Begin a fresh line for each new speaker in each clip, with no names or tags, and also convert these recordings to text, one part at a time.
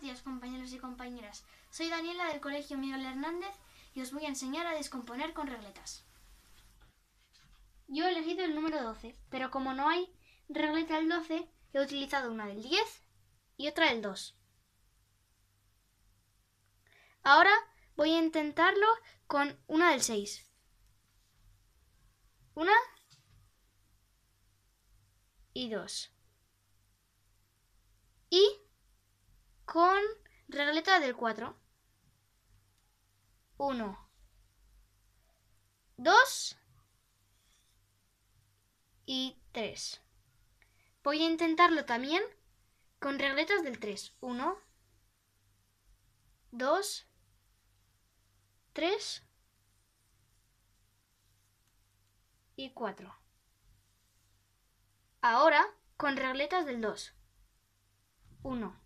días compañeros y compañeras, soy Daniela del Colegio Miguel Hernández y os voy a enseñar a descomponer con regletas. Yo he elegido el número 12, pero como no hay regleta del 12, he utilizado una del 10 y otra del 2. Ahora voy a intentarlo con una del 6. Una y dos. Y con regleta del 4. 1, 2 y 3. Voy a intentarlo también con regletas del 3. 1, 2, 3 y 4. Ahora con regletas del 2. 1.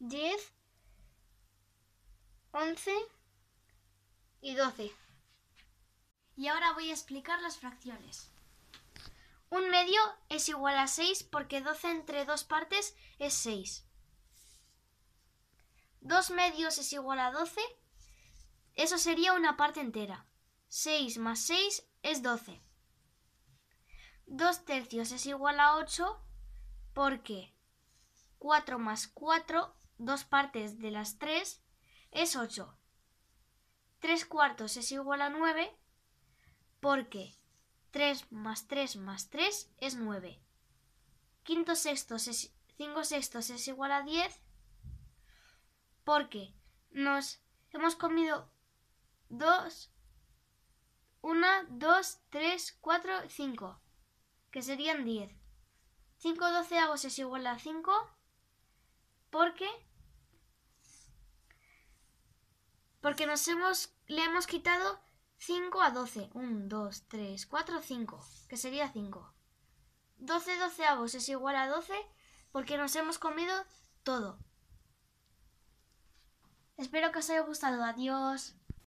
10, 11 y 12. Y ahora voy a explicar las fracciones. Un medio es igual a 6 porque 12 entre dos partes es 6. dos medios es igual a 12. Eso sería una parte entera. 6 más 6 es 12. dos tercios es igual a 8 porque 4 más 4, dos partes de las 3, es 8. 3 cuartos es igual a 9 porque 3 más 3 más 3 es 9. sextos 5 sextos es igual a 10 porque nos hemos comido 2, 1, 2, 3, 4, 5, que serían 10. 5 doceavos es igual a 5 ¿Por qué? Porque nos hemos, le hemos quitado 5 a 12. 1, 2, 3, 4, 5. Que sería 5. 12 doceavos es igual a 12 porque nos hemos comido todo. Espero que os haya gustado. Adiós.